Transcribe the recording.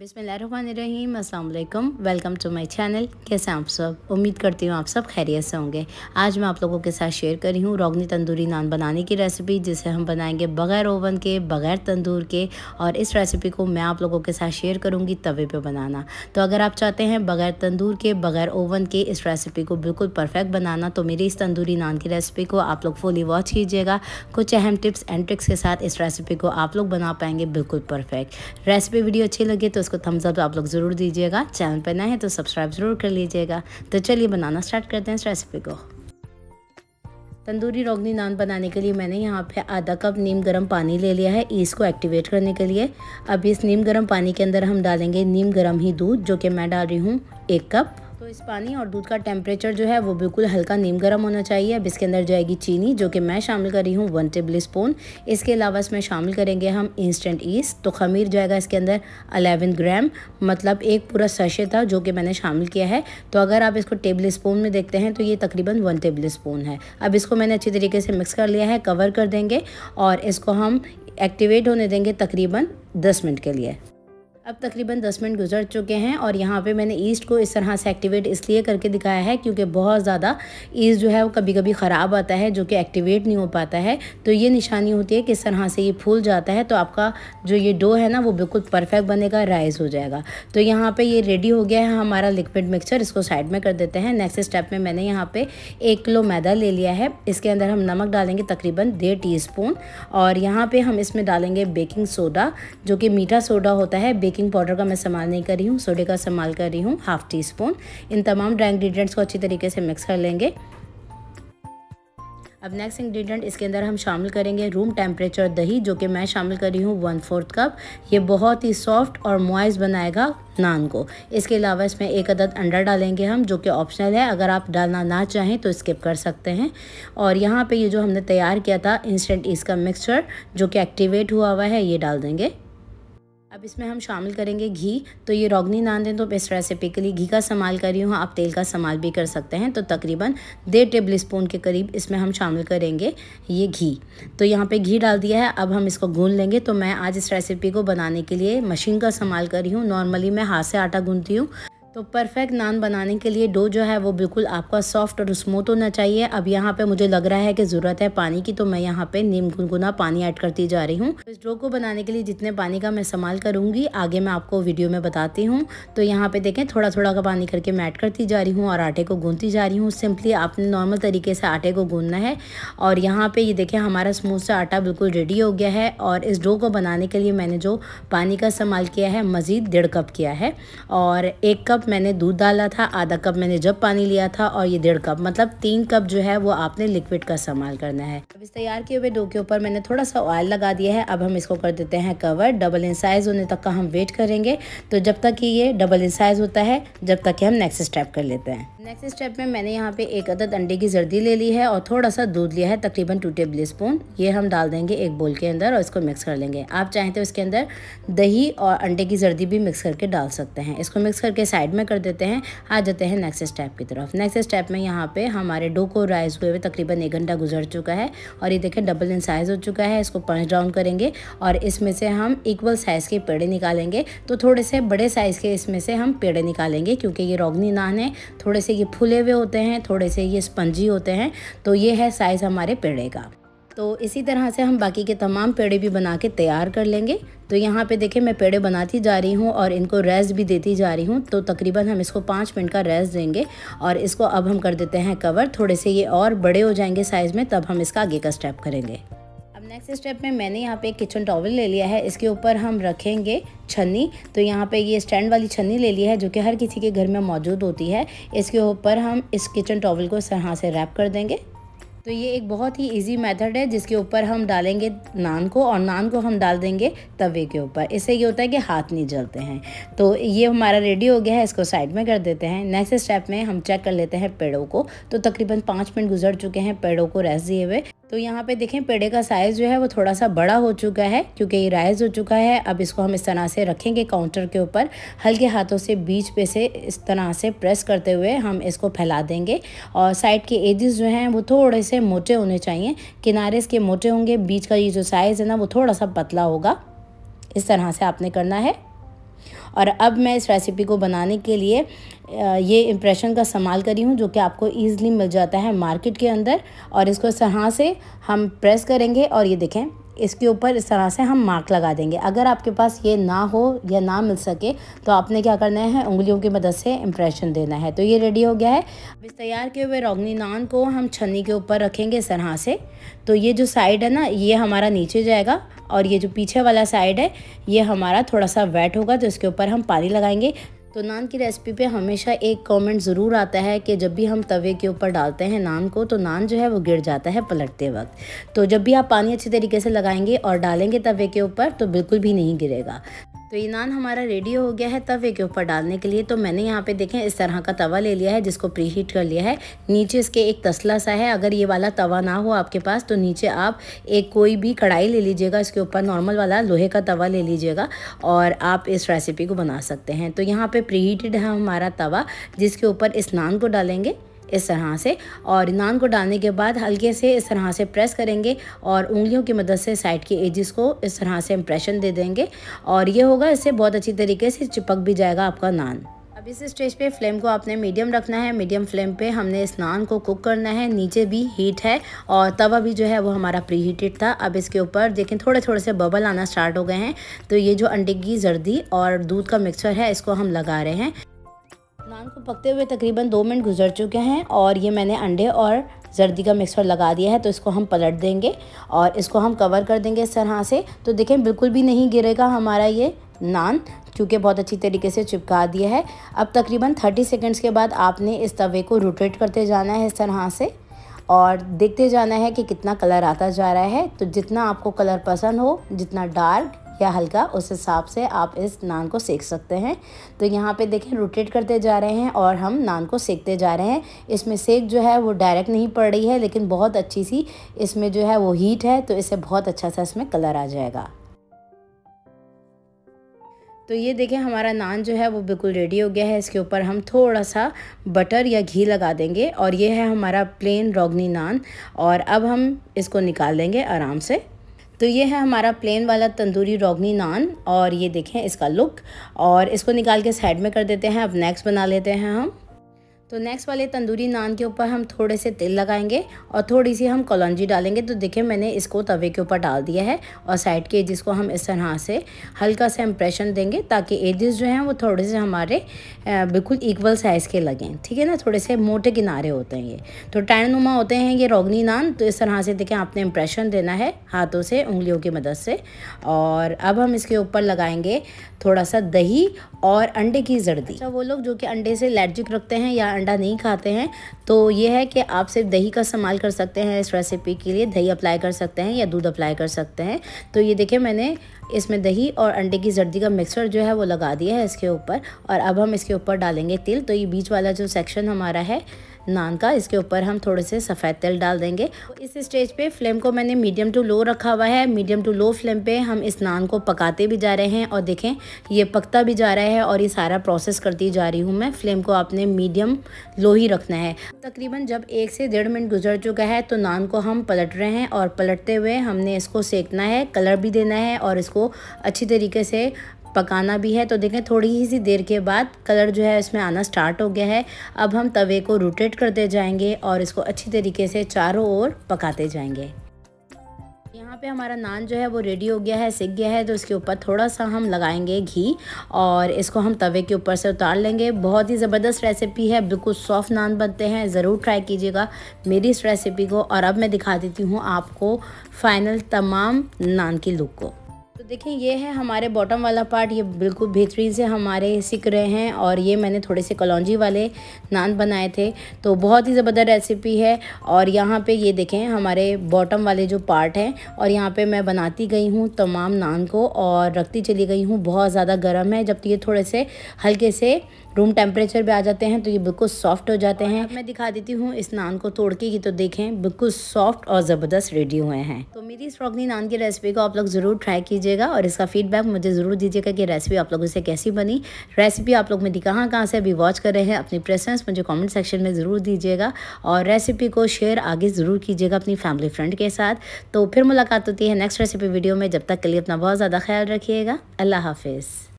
बिसमीम अल्लाम welcome to my channel कैसे आप सब उम्मीद करती हूँ आप सब खैरियत से होंगे आज मैं आप लोगों के साथ शेयर कर रही हूँ रोगनी तंदूरी नान बनाने की रेसिपी जिसे हम बनाएंगे बगैर ओवन के बगैर तंदूर के और इस रेसिपी को मैं आप लोगों के साथ शेयर करूँगी तवे पे बनाना तो अगर आप चाहते हैं बगैर तंदूर के बगैर ओवन के इस रेसिपी को बिल्कुल परफेक्ट बनाना तो मेरी इस तंदूरी नान की रेसिपी को आप लोग फुली वॉच कीजिएगा कुछ अहम टिप्स एंड ट्रिक्स के साथ इस रेसिपी को आप लोग बना पाएंगे बिल्कुल परफेक्ट रेसिपी वीडियो अच्छी लगे तो उसको थम्स अप आप लोग ज़रूर दीजिएगा चैनल पर नए हैं तो सब्सक्राइब ज़रूर कर लीजिएगा तो चलिए बनाना स्टार्ट करते हैं इस रेसिपी को तंदूरी रोगनी नान बनाने के लिए मैंने यहाँ पे आधा कप नीम गरम पानी ले लिया है इसको एक्टिवेट करने के लिए अब इस नीम गरम पानी के अंदर हम डालेंगे नीम गरम ही दूध जो कि मैं डाल रही हूँ एक कप तो इस पानी और दूध का टेम्परेचर जो है वो बिल्कुल हल्का नीम गर्म होना चाहिए अब इसके अंदर जाएगी चीनी जो कि मैं शामिल कर रही हूँ वन टेबल स्पून इसके अलावा इसमें शामिल करेंगे हम इंस्टेंट ईस्ट तो खमीर जाएगा इसके अंदर अलेवन ग्राम मतलब एक पूरा सशे था जो कि मैंने शामिल किया है तो अगर आप इसको टेबल स्पून में देखते हैं तो ये तकरीबन वन टेबल स्पून है अब इसको मैंने अच्छी तरीके से मिक्स कर लिया है कवर कर देंगे और इसको हम एक्टिवेट होने देंगे तकरीबन दस मिनट के लिए अब तकरीबन 10 मिनट गुजर चुके हैं और यहाँ पे मैंने ईस्ट को इस तरह से एक्टिवेट इसलिए करके दिखाया है क्योंकि बहुत ज़्यादा ईस्ट जो है वो कभी कभी ख़राब आता है जो कि एक्टिवेट नहीं हो पाता है तो ये निशानी होती है कि इस तरह से ये फूल जाता है तो आपका जो ये डो है ना वो बिल्कुल परफेक्ट बनेगा राइज हो जाएगा तो यहाँ पर ये रेडी हो गया है हमारा लिक्विड मिक्सचर इसको साइड में कर देते हैं नेक्स्ट स्टेप में मैंने यहाँ पर एक किलो मैदा ले लिया है इसके अंदर हम नमक डालेंगे तकरीबन डेढ़ टी और यहाँ पर हम इसमें डालेंगे बेकिंग सोडा जो कि मीठा सोडा होता है बेकिंग पाउडर का मैं इस्तेमाल नहीं कर रही हूँ सोडे का इस्तेमाल कर रही हूँ हाफ़ टी स्पून इन तमाम ड्राई इंग्रीडियंट्स को अच्छी तरीके से मिक्स कर लेंगे अब नेक्स्ट इंग्रेडिएंट इसके अंदर हम शामिल करेंगे रूम टेम्परेचर दही जो कि मैं शामिल कर रही हूँ वन फोर्थ कप ये बहुत ही सॉफ्ट और मॉइस बनाएगा नान को इसके अलावा इसमें एक अदद अंडा डालेंगे हम जो कि ऑप्शनल है अगर आप डालना ना चाहें तो स्किप कर सकते हैं और यहाँ पे ये जो हमने तैयार किया था इंस्टेंट इसका मिक्सचर जो कि एक्टिवेट हुआ हुआ है ये डाल देंगे अब इसमें हम शामिल करेंगे घी तो ये रोगनी नान दें तो इस रेसिपी के लिए घी का इस्तेमाल कर रही हूँ आप तेल का इस्तेमाल भी कर सकते हैं तो तकरीबन डेढ़ टेबल स्पून के करीब इसमें हम शामिल करेंगे ये घी तो यहाँ पे घी डाल दिया है अब हम इसको गून लेंगे तो मैं आज इस रेसिपी को बनाने के लिए मशीन का इस्तेमाल कर रही हूँ नॉर्मली मैं हाथ से आटा गूंथती हूँ तो परफेक्ट नान बनाने के लिए डो जो है वो बिल्कुल आपका सॉफ्ट और स्मूथ होना चाहिए अब यहाँ पे मुझे लग रहा है कि ज़रूरत है पानी की तो मैं यहाँ पे नीम गुनगुना पानी ऐड करती जा रही हूँ तो इस डो को बनाने के लिए जितने पानी का मैं इस्तेमाल करूँगी आगे मैं आपको वीडियो में बताती हूँ तो यहाँ पर देखें थोड़ा थोड़ा का पानी करके मैं ऐड करती जा रही हूँ और आटे को गूँधती जा रही हूँ सिंपली आपने नॉर्मल तरीके से आटे को गूँधना है और यहाँ पर ये देखें हमारा स्मूथ सा आटा बिल्कुल रेडी हो गया है और इस डो को बनाने के लिए मैंने जो पानी का इस्तेमाल किया है मज़ीद डेढ़ कप किया है और एक कप मैंने दूध डाला था आधा कप मैंने जब पानी लिया था और ये डेढ़ कप मतलब तीन कप जो है वो आपने लिक्विड का इस्तेमाल करना है अब इस तैयार किए हुए डो के ऊपर मैंने थोड़ा सा ऑयल लगा दिया है अब हम इसको कर देते हैं कवर डबल इन साइज़ होने तक का हम वेट करेंगे तो जब तक ये डबल इन साइज़ होता है जब तक हम नेक्स्ट स्टेप कर लेते हैं नेक्स्ट स्टेप में मैंने यहाँ पे एक अदद अंडे की जर्दी ले ली है और थोड़ा सा दूध लिया है तकरीबन टू टेबल स्पून ये हम डाल देंगे एक बोल के अंदर और इसको मिक्स कर लेंगे आप चाहें तो इसके अंदर दही और अंडे की जर्दी भी मिक्स करके डाल सकते हैं इसको मिक्स करके साइड में कर देते हैं आ जाते हैं नेक्स्ट स्टेप की तरफ नेक्स्ट स्टेप में यहाँ पे हमारे डो को राइस हुए हुए तकरीबन एक घंटा गुजर चुका है और ये देखें डबल इन साइज़ हो चुका है इसको पंच डाउन करेंगे और इसमें से हम इक्वल साइज़ के पेड़े निकालेंगे तो थोड़े से बड़े साइज़ के इसमें से हम पेड़े निकालेंगे क्योंकि ये रोगनी नान है थोड़े से ये फूले हुए होते हैं थोड़े से ये स्पंजी होते हैं तो ये है साइज़ हमारे पेड़े का तो इसी तरह से हम बाकी के तमाम पेड़े भी बना के तैयार कर लेंगे तो यहाँ पे देखें मैं पेड़े बनाती जा रही हूँ और इनको रेस्ट भी देती जा रही हूँ तो तकरीबन हम इसको पाँच मिनट का रेस्ट देंगे और इसको अब हम कर देते हैं कवर थोड़े से ये और बड़े हो जाएंगे साइज़ में तब हम इसका आगे का स्टेप करेंगे अब नेक्स्ट स्टेप में मैंने यहाँ पे एक किचन टॉवल ले लिया है इसके ऊपर हम रखेंगे छन्नी तो यहाँ पे ये स्टैंड वाली छन्नी ले ली है जो कि हर किसी के घर में मौजूद होती है इसके ऊपर हम इस किचन टॉवल को इस से रैप कर देंगे तो ये एक बहुत ही इजी मेथड है जिसके ऊपर हम डालेंगे नान को और नान को हम डाल देंगे तवे के ऊपर इससे ये होता है कि हाथ नहीं जलते हैं तो ये हमारा रेडी हो गया है इसको साइड में कर देते हैं नेक्स्ट स्टेप में हम चेक कर लेते हैं पेड़ों को तो तकरीबन पाँच मिनट गुजर चुके हैं पेड़ों को रेस्ट दिए हुए तो यहाँ पे देखें पेड़े का साइज़ जो है वो थोड़ा सा बड़ा हो चुका है क्योंकि ये राइज हो चुका है अब इसको हम इस तरह से रखेंगे काउंटर के ऊपर हल्के हाथों से बीच पे से इस तरह से प्रेस करते हुए हम इसको फैला देंगे और साइड के एजेस जो हैं वो थोड़े से मोटे होने चाहिए किनारे इसके मोटे होंगे बीच का ये जो साइज़ है ना वो थोड़ा सा पतला होगा इस तरह से आपने करना है और अब मैं इस रेसिपी को बनाने के लिए ये इम्प्रेशन का इस्तेमाल करी हूँ जो कि आपको ईज़िली मिल जाता है मार्केट के अंदर और इसको सहाँ से हम प्रेस करेंगे और ये देखें इसके ऊपर इस तरह से हम मार्क लगा देंगे अगर आपके पास ये ना हो या ना मिल सके तो आपने क्या करना है उंगलियों की मदद से इम्प्रेशन देना है तो ये रेडी हो गया है अब इस तैयार किए हुए रोगनी नान को हम छन्नी के ऊपर रखेंगे इस तरह से तो ये जो साइड है ना ये हमारा नीचे जाएगा और ये जो पीछे वाला साइड है ये हमारा थोड़ा सा वेट होगा तो इसके ऊपर हम पानी लगाएंगे तो नान की रेसिपी पे हमेशा एक कमेंट ज़रूर आता है कि जब भी हम तवे के ऊपर डालते हैं नान को तो नान जो है वो गिर जाता है पलटते वक्त तो जब भी आप पानी अच्छे तरीके से लगाएंगे और डालेंगे तवे के ऊपर तो बिल्कुल भी नहीं गिरेगा तो ये नान हमारा रेडी हो गया है तवे के ऊपर डालने के लिए तो मैंने यहाँ पे देखें इस तरह का तवा ले लिया है जिसको प्री हीट कर लिया है नीचे इसके एक तसला सा है अगर ये वाला तवा ना हो आपके पास तो नीचे आप एक कोई भी कढ़ाई ले लीजिएगा इसके ऊपर नॉर्मल वाला लोहे का तवा ले लीजिएगा और आप इस रेसिपी को बना सकते हैं तो यहाँ पर प्री हीटेड है हमारा तवा जिसके ऊपर इस नान को डालेंगे इस तरह से और नान को डालने के बाद हल्के से इस तरह से प्रेस करेंगे और उंगलियों की मदद से साइड के एजिस को इस तरह से इम्प्रेशन दे देंगे और ये होगा इससे बहुत अच्छी तरीके से चिपक भी जाएगा आपका नान अब इस स्टेज पे फ्लेम को आपने मीडियम रखना है मीडियम फ्लेम पे हमने इस नान को कुक करना है नीचे भी हीट है और तवा भी जो है वो हमारा प्री हीटेड था अब इसके ऊपर देखें थोड़े थोड़े से बबल आना स्टार्ट हो गए हैं तो ये जो अंडे की जर्दी और दूध का मिक्सचर है इसको हम लगा रहे हैं नान को पकते हुए तकरीबन दो मिनट गुजर चुके हैं और ये मैंने अंडे और जर्दी का मिक्सर लगा दिया है तो इसको हम पलट देंगे और इसको हम कवर कर देंगे इस तरह से तो देखें बिल्कुल भी नहीं गिरेगा हमारा ये नान क्योंकि बहुत अच्छी तरीके से चिपका दिया है अब तकरीबन 30 सेकंड्स के बाद आपने इस तवे को रोटेट करते जाना है इस तरह से और देखते जाना है कि कितना कलर आता जा रहा है तो जितना आपको कलर पसंद हो जितना डार्क या हल्का उस हिसाब से आप इस नान को सेक सकते हैं तो यहाँ पे देखें रोटेट करते जा रहे हैं और हम नान को सेकते जा रहे हैं इसमें सेक जो है वो डायरेक्ट नहीं पड़ रही है लेकिन बहुत अच्छी सी इसमें जो है वो हीट है तो इसे बहुत अच्छा सा इसमें कलर आ जाएगा तो ये देखें हमारा नान जो है वो बिल्कुल रेडी हो गया है इसके ऊपर हम थोड़ा सा बटर या घी लगा देंगे और ये है हमारा प्लेन रोगनी नान और अब हम इसको निकाल देंगे आराम से तो ये है हमारा प्लेन वाला तंदूरी रोगनी नान और ये देखें इसका लुक और इसको निकाल के साइड में कर देते हैं अब नेक्स्ट बना लेते हैं हम तो नेक्स्ट वाले तंदूरी नान के ऊपर हम थोड़े से तेल लगाएंगे और थोड़ी सी हम कलौजी डालेंगे तो देखिए मैंने इसको तवे के ऊपर डाल दिया है और साइड के एजिस को हम इस तरह से हल्का सा इम्प्रेशन देंगे ताकि एजिस जो हैं वो थोड़े से हमारे बिल्कुल इक्वल साइज़ के लगें ठीक है ना थोड़े से मोटे किनारे होते हैं ये तो टैनुमा होते हैं ये रोगनी नान तो इस तरह से देखें आपने इम्प्रेशन देना है हाथों से उंगलियों की मदद से और अब हम इसके ऊपर लगाएंगे थोड़ा सा दही और अंडे की जर्दी अच्छा वो लोग जो कि अंडे से एलर्जिक रखते हैं या अंडा नहीं खाते हैं तो ये है कि आप सिर्फ दही का इस्तेमाल कर सकते हैं इस रेसिपी के लिए दही अप्लाई कर सकते हैं या दूध अप्लाई कर सकते हैं तो ये देखिए मैंने इसमें दही और अंडे की जर्दी का मिक्सचर जो है वो लगा दिया है इसके ऊपर और अब हम इसके ऊपर डालेंगे तिल तो ये बीच वाला जो सेक्शन हमारा है नान का इसके ऊपर हम थोड़े से सफ़ेद तेल डाल देंगे इस स्टेज पे फ्लेम को मैंने मीडियम टू लो रखा हुआ है मीडियम टू लो फ्लेम पे हम इस नान को पकाते भी जा रहे हैं और देखें ये पकता भी जा रहा है और ये सारा प्रोसेस करती जा रही हूँ मैं फ्लेम को आपने मीडियम लो ही रखना है तकरीबन जब एक से डेढ़ मिनट गुजर चुका है तो नान को हम पलट रहे हैं और पलटते हुए हमने इसको सेकना है कलर भी देना है और इसको अच्छी तरीके से पकाना भी है तो देखें थोड़ी ही सी देर के बाद कलर जो है इसमें आना स्टार्ट हो गया है अब हम तवे को रोटेट करते जाएंगे और इसको अच्छी तरीके से चारों ओर पकाते जाएंगे यहाँ पे हमारा नान जो है वो रेडी हो गया है सिक गया है तो इसके ऊपर थोड़ा सा हम लगाएंगे घी और इसको हम तवे के ऊपर से उतार लेंगे बहुत ही ज़बरदस्त रेसिपी है बिल्कुल सॉफ्ट नान बनते हैं ज़रूर ट्राई कीजिएगा मेरी इस रेसिपी को और अब मैं दिखा देती हूँ आपको फाइनल तमाम नान की लुक को तो देखें ये है हमारे बॉटम वाला पार्ट ये बिल्कुल बेहतरीन से हमारे सिक रहे हैं और ये मैंने थोड़े से कलौजी वाले नान बनाए थे तो बहुत ही ज़बरदस्त रेसिपी है और यहाँ पे ये देखें हमारे बॉटम वाले जो पार्ट हैं और यहाँ पे मैं बनाती गई हूँ तमाम नान को और रखती चली गई हूँ बहुत ज़्यादा गर्म है जब ये थोड़े से हल्के से रूम टेम्परेचर पे आ जाते हैं तो ये बिल्कुल सॉफ्ट हो जाते हैं मैं दिखा देती हूँ इस नान को तोड़ के ये तो देखें बिल्कुल सॉफ्ट और ज़बरदस्त रेडी हुए हैं तो मेरी इस फ्रॉकनी नान की रेसिपी को आप लोग ज़रूर ट्राई कीजिएगा और इसका फीडबैक मुझे ज़रूर दीजिएगा कि रेसिपी आप लोगों से कैसी बनी रेसिपी आप लोग मेरी कहाँ कहाँ से अभी वॉच कर रहे हैं अपनी प्रेसेंस मुझे कॉमेंट सेक्शन में ज़रूर दीजिएगा और रेसिपी को शेयर आगे ज़रूर कीजिएगा अपनी फैमिली फ्रेंड के साथ तो फिर मुलाकात होती है नेक्स्ट रेसिपी वीडियो में जब तक के लिए अपना बहुत ज़्यादा ख्याल रखिएगा अल्लाह हाफिज़